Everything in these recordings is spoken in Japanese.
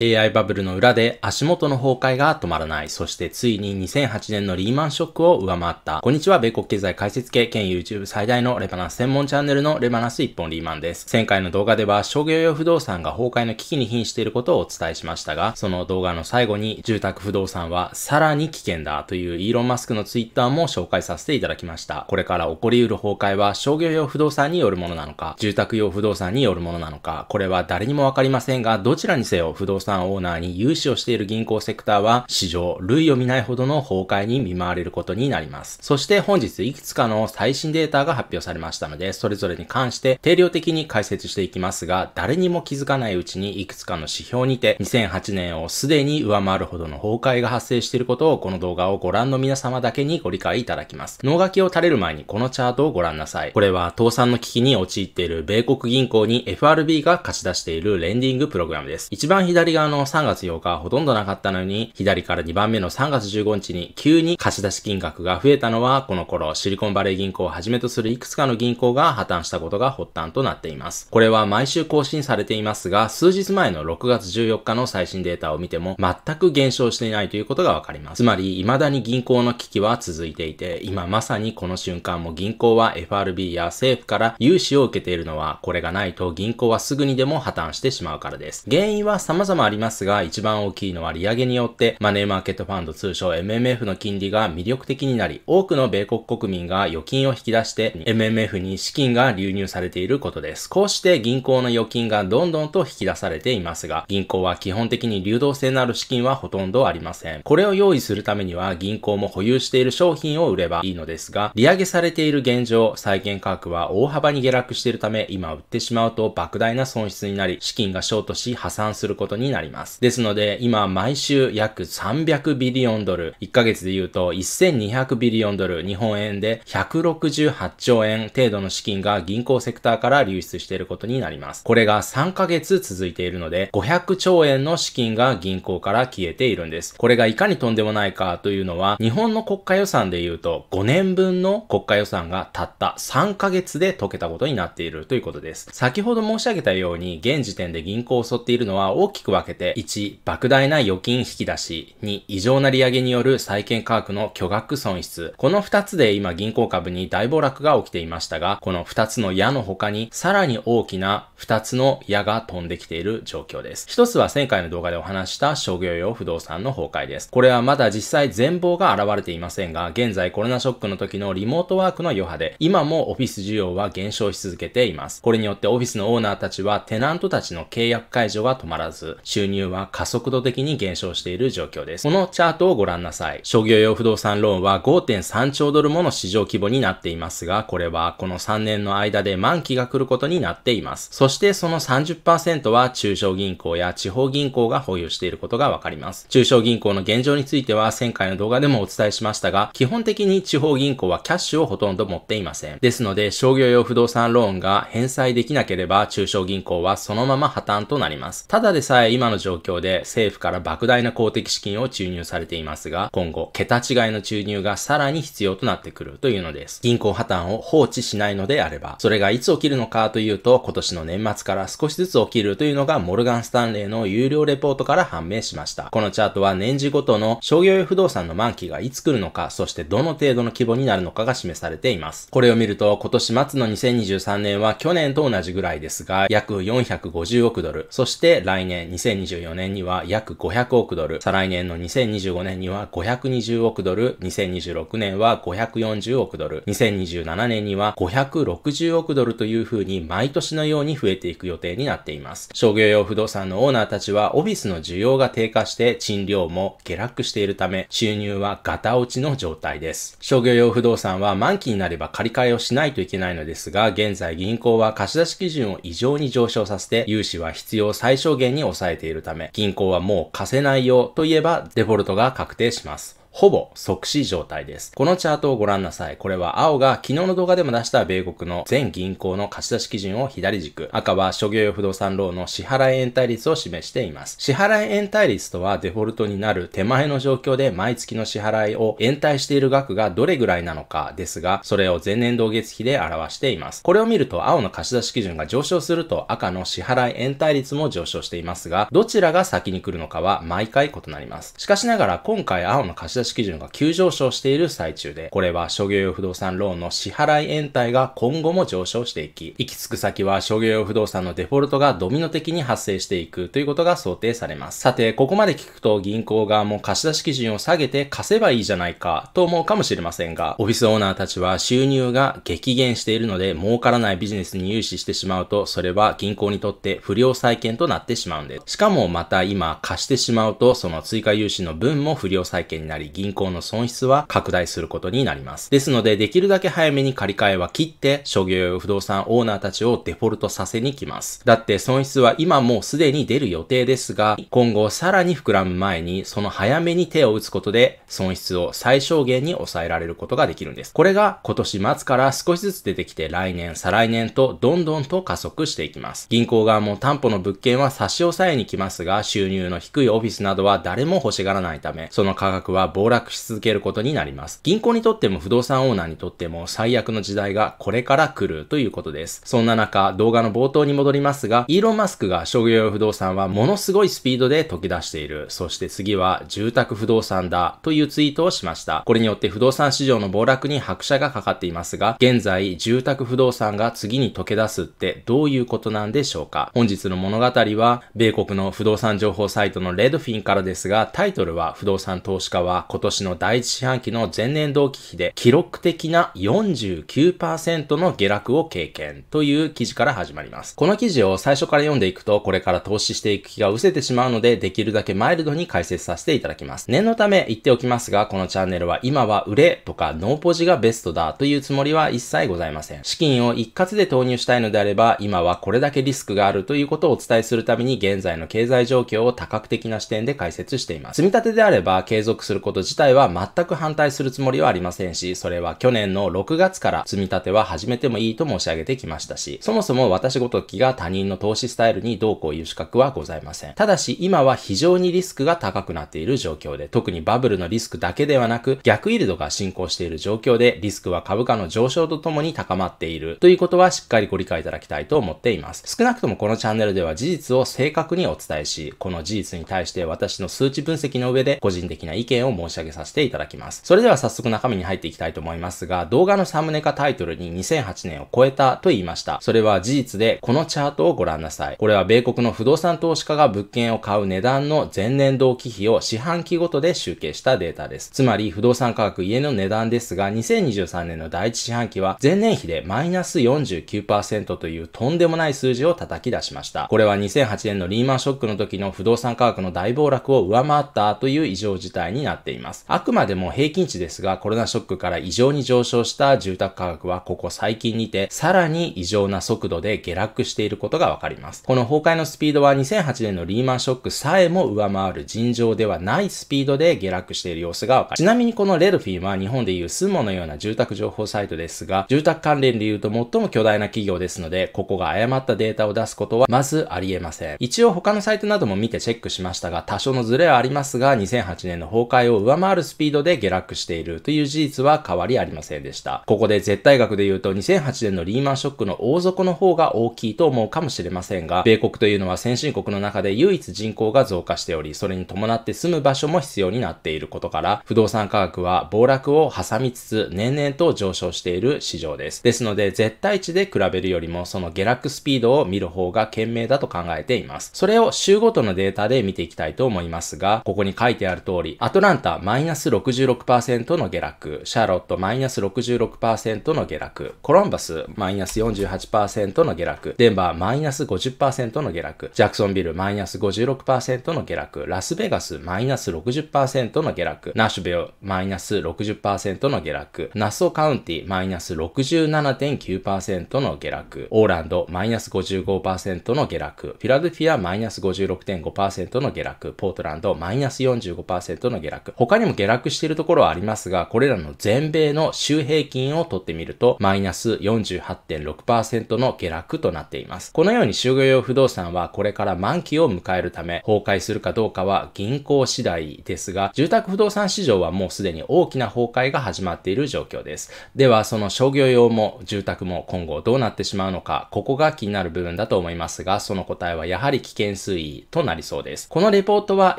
AI バブルの裏で足元の崩壊が止まらない。そしてついに2008年のリーマンショックを上回った。こんにちは、米国経済解説系兼 YouTube 最大のレバナス専門チャンネルのレバナス一本リーマンです。前回の動画では商業用不動産が崩壊の危機に瀕していることをお伝えしましたが、その動画の最後に住宅不動産はさらに危険だというイーロンマスクのツイッターも紹介させていただきました。これから起こり得る崩壊は商業用不動産によるものなのか、住宅用不動産によるものなのか、これは誰にもわかりませんが、どちらにせよ不動産さんオーナーに融資をしている銀行セクターは、史上類を見ないほどの崩壊に見舞われることになります。そして本日、いくつかの最新データが発表されましたので、それぞれに関して定量的に解説していきますが、誰にも気づかないうちにいくつかの指標にて、2008年をすでに上回るほどの崩壊が発生していることを、この動画をご覧の皆様だけにご理解いただきます。脳書きを垂れる前にこのチャートをご覧なさい。これは倒産の危機に陥っている米国銀行に FRB が貸し出しているレンディングプログラムです。一番左側の3月8日はほとんどなかったのに、左から2番目の3月15日に急に貸出金額が増えたのは、この頃、シリコンバレー銀行をはじめとするいくつかの銀行が破綻したことが発端となっています。これは毎週更新されていますが、数日前の6月14日の最新データを見ても、全く減少していないということがわかります。つまり、未だに銀行の危機は続いていて、今まさにこの瞬間も銀行は FRB や政府から融資を受けているのは、これがないと銀行はすぐにでも破綻してしまうからです。原因は様々ありますが、一番大きいのは利上げによって、マネーマーケットファンド通称 MMF の金利が魅力的になり、多くの米国国民が預金を引き出して、MMF に資金が流入されていることです。こうして銀行の預金がどんどんと引き出されていますが、銀行は基本的に流動性のある資金はほとんどありません。これを用意するためには、銀行も保有している商品を売ればいいのですが、利上げされている現状、債券価格は大幅に下落しているため、今売ってしまうと莫大な損失になり、資金がショートし破産することになります。なります。ですので、今毎週約300ビリオンドル、1ヶ月で言うと1200ビリオンドル、日本円で168兆円程度の資金が銀行セクターから流出していることになります。これが3ヶ月続いているので、500兆円の資金が銀行から消えているんです。これがいかにとんでもないかというのは、日本の国家予算で言うと5年分の国家予算がたった3ヶ月で解けたことになっているということです。先ほど申し上げたように、現時点で銀行を襲っているのは大きく分けけて、1、莫大な預金引き出し、2、異常な利上げによる債券価格の巨額損失。この2つで今銀行株に大暴落が起きていましたが、この2つの矢の他に、さらに大きな2つの矢が飛んできている状況です。1つは前回の動画でお話した商業用不動産の崩壊です。これはまだ実際全貌が現れていませんが、現在コロナショックの時のリモートワークの余波で、今もオフィス需要は減少し続けています。これによってオフィスのオーナーたちはテナントたちの契約解除が止まらず、収入は加速度的に減少している状況です。このチャートをご覧なさい。商業用不動産ローンは5.3兆ドルもの市場規模になっていますが、これはこの3年の間で満期が来ることになっています。そしてその30%は中小銀行や地方銀行が保有していることがわかります。中小銀行の現状については前回の動画でもお伝えしましたが、基本的に地方銀行はキャッシュをほとんど持っていません。ですので、商業用不動産ローンが返済できなければ中小銀行はそのまま破綻となります。ただでさえ今の状況で政府から莫大な公的資金を注入されていますが、今後、桁違いの注入がさらに必要となってくるというのです。銀行破綻を放置しないのであれば、それがいつ起きるのかというと、今年の年末から少しずつ起きるというのが、モルガン・スタンレーの有料レポートから判明しました。このチャートは年次ごとの商業用不動産の満期がいつ来るのか、そしてどの程度の規模になるのかが示されています。これを見ると、今年末の2023年は去年と同じぐらいですが、約450億ドル、そして来年2023 2024年には約500億ドル、再来年の2025年には520億ドル、2026年は540億ドル、2027年には560億ドルという風に毎年のように増えていく予定になっています。商業用不動産のオーナーたちはオフィスの需要が低下して賃料も下落しているため収入はガタ落ちの状態です。商業用不動産は満期になれば借り換えをしないといけないのですが、現在銀行は貸し出し基準を異常に上昇させて融資は必要最小限に抑えているため、銀行はもう貸せないよと言えばデフォルトが確定します。ほぼ即死状態です。このチャートをご覧なさい。これは青が昨日の動画でも出した米国の全銀行の貸し出し基準を左軸。赤は諸業用不動産ローンの支払い延滞率を示しています。支払い延滞率とはデフォルトになる手前の状況で毎月の支払いを延滞している額がどれぐらいなのかですが、それを前年同月比で表しています。これを見ると青の貸し出し基準が上昇すると赤の支払い延滞率も上昇していますが、どちらが先に来るのかは毎回異なります。しかしながら今回青の貸し出基準が急上昇している最中で、これは諸業用不動産ローンの支払い延滞が今後も上昇していき、行き着く先は諸業用不動産のデフォルトがドミノ的に発生していくということが想定されます。さて、ここまで聞くと銀行側も貸し出し基準を下げて貸せばいいじゃないかと思うかもしれませんが、オフィスオーナーたちは収入が激減しているので儲からないビジネスに融資してしまうと、それは銀行にとって不良債権となってしまうんです。しかもまた今貸してしまうと、その追加融資の分も不良債権になり、銀行の損失は拡大することになります。ですので、できるだけ早めに借り換えは切って、商業不動産オーナーたちをデフォルトさせに来ます。だって損失は今もうすでに出る予定ですが、今後さらに膨らむ前に、その早めに手を打つことで、損失を最小限に抑えられることができるんです。これが今年末から少しずつ出てきて、来年、再来年とどんどんと加速していきます。銀行側も担保の物件は差し押さえに来ますが、収入の低いオフィスなどは誰も欲しがらないため、その価格は暴落し続けることになります。銀行にとっても不動産オーナーにとっても最悪の時代がこれから来るということです。そんな中、動画の冒頭に戻りますが、イーロン・マスクが商業用不動産はものすごいスピードで溶け出している。そして次は住宅不動産だというツイートをしました。これによって不動産市場の暴落に拍車がかかっていますが、現在住宅不動産が次に溶け出すってどういうことなんでしょうか本日の物語は、米国の不動産情報サイトのレドフィンからですが、タイトルは不動産投資家は今年の第一四半期の前年同期比で記録的な49%の下落を経験という記事から始まります。この記事を最初から読んでいくと、これから投資していく気が失せてしまうので、できるだけマイルドに解説させていただきます。念のため言っておきますが、このチャンネルは今は売れとかノーポジがベストだというつもりは一切ございません。資金を一括で投入したいのであれば、今はこれだけリスクがあるということをお伝えするために現在の経済状況を多角的な視点で解説しています。積み立てであれば継続することこと自体は全く反対するつもりはありませんし、それは去年の6月から積み立ては始めてもいいと申し上げてきましたし、そもそも私ごときが他人の投資スタイルにどうこういう資格はございません。ただし今は非常にリスクが高くなっている状況で、特にバブルのリスクだけではなく、逆イールドが進行している状況で、リスクは株価の上昇とともに高まっているということはしっかりご理解いただきたいと思っています。少なくともこのチャンネルでは事実を正確にお伝えし、この事実に対して私の数値分析の上で個人的な意見を申申し上げさせていただきます。それでは早速中身に入っていきたいと思いますが、動画のサムネかタイトルに2008年を超えたと言いました。それは事実で、このチャートをご覧なさい。これは米国の不動産投資家が物件を買う値段の前年同期比を四半期ごとで集計したデータです。つまり、不動産価格家の値段ですが、2023年の第1四半期は前年比でマイナス49%というとんでもない数字を叩き出しました。これは2008年のリーマンショックの時の不動産価格の大暴落を上回ったという異常事態になっています。います。あくまでも平均値ですが、コロナショックから異常に上昇した住宅価格はここ最近にて、さらに異常な速度で下落していることがわかります。この崩壊のスピードは2008年のリーマンショックさえも上回る尋常ではないスピードで下落している様子がわかります。ちなみにこのレルフィンは日本でいうスモのような住宅情報サイトですが、住宅関連で言うと最も巨大な企業ですので、ここが誤ったデータを出すことはまずありえません。一応他のサイトなども見てチェックしましたが、多少のズレはありますが、2008年の崩壊を上回るスピードで下落しているという事実は変わりありませんでした。ここで絶対額で言うと2008年のリーマンショックの大底の方が大きいと思うかもしれませんが、米国というのは先進国の中で唯一人口が増加しており、それに伴って住む場所も必要になっていることから、不動産価格は暴落を挟みつつ年々と上昇している市場です。ですので、絶対値で比べるよりもその下落スピードを見る方が賢明だと考えています。それを週ごとのデータで見ていきたいと思いますが、ここに書いてある通り、アトランタマイナス66%の下落、シャーロットマイナス66%の下落、コロンバスマイナス48%の下落、デンバーマイナス50%の下落、ジャクソンビルマイナス56%の下落、ラスベガスマイナス60%の下落、ナッシュベルマイナス60%の下落、ナスオカウンティマイナス67.9%の下落、オーランドマイナス55%の下落、フィラデフィアマイナス56.5%の下落、ポートランドマイナス45%の下落。他にも下落しているところはありますが、これらの全米の週平均を取ってみると、マイナス48.6%の下落となっています。このように就業用不動産はこれから満期を迎えるため、崩壊するかどうかは銀行次第ですが、住宅不動産市場はもうすでに大きな崩壊が始まっている状況です。では、その商業用も住宅も今後どうなってしまうのか、ここが気になる部分だと思いますが、その答えはやはり危険水位となりそうです。このレポートは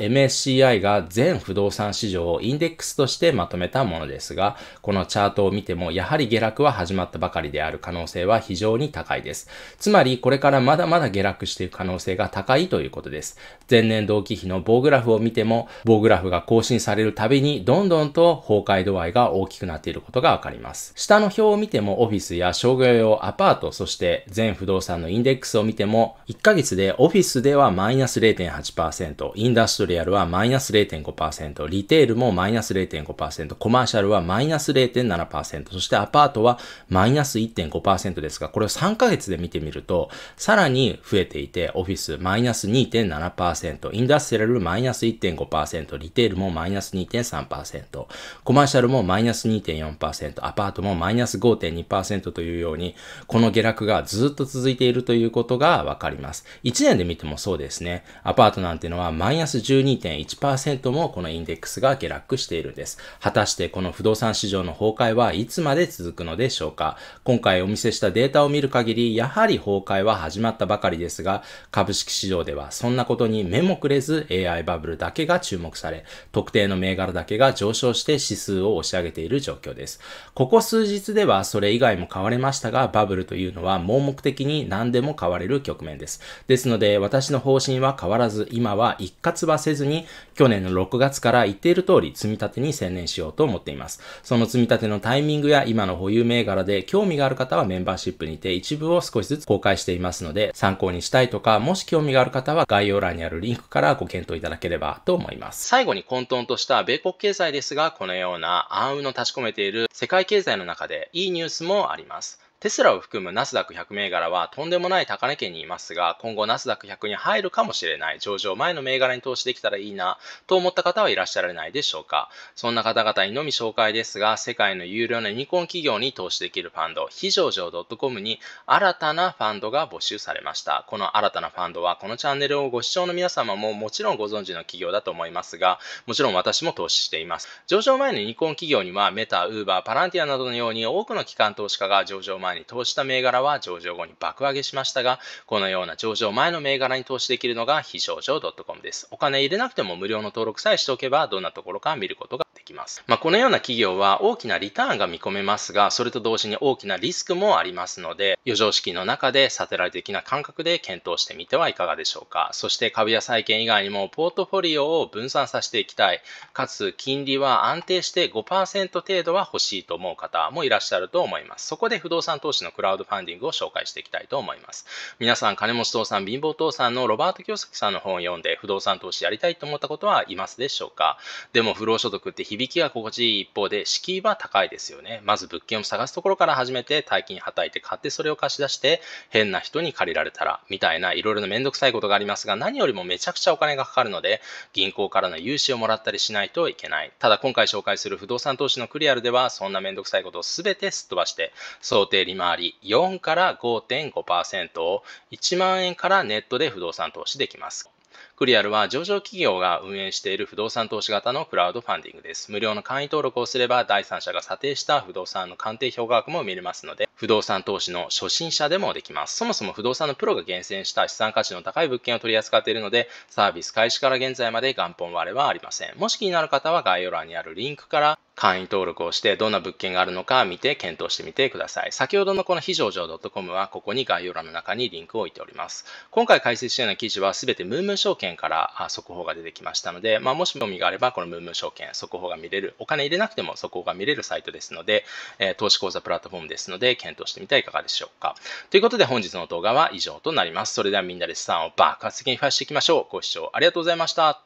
MSCI が全不動産市場場をインデックスとしてまとめたものですが、このチャートを見てもやはり下落は始まったばかりである可能性は非常に高いです。つまり、これからまだまだ下落していく可能性が高いということです。前年同期比の棒グラフを見ても、棒グラフが更新されるたびに、どんどんと崩壊度合いが大きくなっていることがわかります。下の表を見ても、オフィスや商業用アパート、そして全不動産のインデックスを見ても、1ヶ月でオフィスではマイナス0.8%、インダストリアルはマイナス0.5%、リテテールもマイナス0.5%、コマーシャルはマイナス0.7%、そしてアパートはマイナス1.5%ですが、これを3ヶ月で見てみると、さらに増えていて、オフィスマイナス2.7%、インダストラルマイナス1.5%、リテールもマイナス2.3%、コマーシャルもマイナス2.4%、アパートもマイナス5.2%というように、この下落がずっと続いているということがわかります。1年で見てもそうですね。アパートなんてのはマイナス12.1%もこのインデックスがが下落しているんです。果たしてこの不動産市場の崩壊はいつまで続くのでしょうか今回お見せしたデータを見る限り、やはり崩壊は始まったばかりですが、株式市場ではそんなことに目もくれず AI バブルだけが注目され、特定の銘柄だけが上昇して指数を押し上げている状況です。ここ数日ではそれ以外も買われましたが、バブルというのは盲目的に何でも買われる局面です。ですので、私の方針は変わらず、今は一括はせずに、去年の6月から一定る通り、積み立てに専念しようと思っています。その積み立てのタイミングや今の保有銘柄で興味がある方はメンバーシップにて一部を少しずつ公開していますので、参考にしたいとか、もし興味がある方は概要欄にあるリンクからご検討いただければと思います。最後に混沌とした米国経済ですが、このような暗雲の立ち込めている世界経済の中でいいニュースもあります。テスラを含むナスダック100銘柄はとんでもない高値圏にいますが、今後ナスダック100に入るかもしれない、上場前の銘柄に投資できたらいいなと思った方はいらっしゃられないでしょうか。そんな方々にのみ紹介ですが、世界の有料なユニコーン企業に投資できるファンド、非上場 .com に新たなファンドが募集されました。この新たなファンドは、このチャンネルをご視聴の皆様ももちろんご存知の企業だと思いますが、もちろん私も投資しています。上場前のユニコーン企業には、メタ、ウーバー、パランティアなどのように多くの機関投資家が上場前前に投資した銘柄は上場後に爆上げしましたが、このような上場前の銘柄に投資できるのが非上場 .com です。お金入れなくても無料の登録さえしておけば、どんなところか見ることがきます。まあ、このような企業は大きなリターンが見込めますが、それと同時に大きなリスクもありますので、余剰資金の中でサテライト的な感覚で検討してみてはいかがでしょうか。そして株や債券以外にもポートフォリオを分散させていきたい。かつ金利は安定して5%程度は欲しいと思う方もいらっしゃると思います。そこで不動産投資のクラウドファンディングを紹介していきたいと思います。皆さん金持ち父さん、貧乏父さんのロバート清崎さんの本を読んで不動産投資やりたいと思ったことはいますでしょうかでも不労所得って響きが心地いい一方で、敷居は高いですよね。まず物件を探すところから始めて、大金はたいて買って、それを貸し出して、変な人に借りられたら、みたいないろいろなめんどくさいことがありますが、何よりもめちゃくちゃお金がかかるので、銀行からの融資をもらったりしないといけない。ただ今回紹介する不動産投資のクリアルでは、そんなめんどくさいことを全てすっ飛ばして、想定利回り4から5.5%を1万円からネットで不動産投資できます。クリアルは上場企業が運営している不動産投資型のクラウドファンディングです。無料の簡易登録をすれば第三者が査定した不動産の鑑定評価額も見れますので、不動産投資の初心者でもできます。そもそも不動産のプロが厳選した資産価値の高い物件を取り扱っているので、サービス開始から現在まで元本割れはありません。もし気になる方は概要欄にあるリンクから会員登録をして、どんな物件があるのか見て検討してみてください。先ほどのこの非常上 .com は、ここに概要欄の中にリンクを置いております。今回解説したような記事は、すべてムームー証券から速報が出てきましたので、まあ、もし興味があれば、このムームー証券、速報が見れる、お金入れなくても速報が見れるサイトですので、え投資講座プラットフォームですので、検討してみてはいかがでしょうか。ということで、本日の動画は以上となります。それではみんなで資産を爆発的に増やしていきましょう。ご視聴ありがとうございました。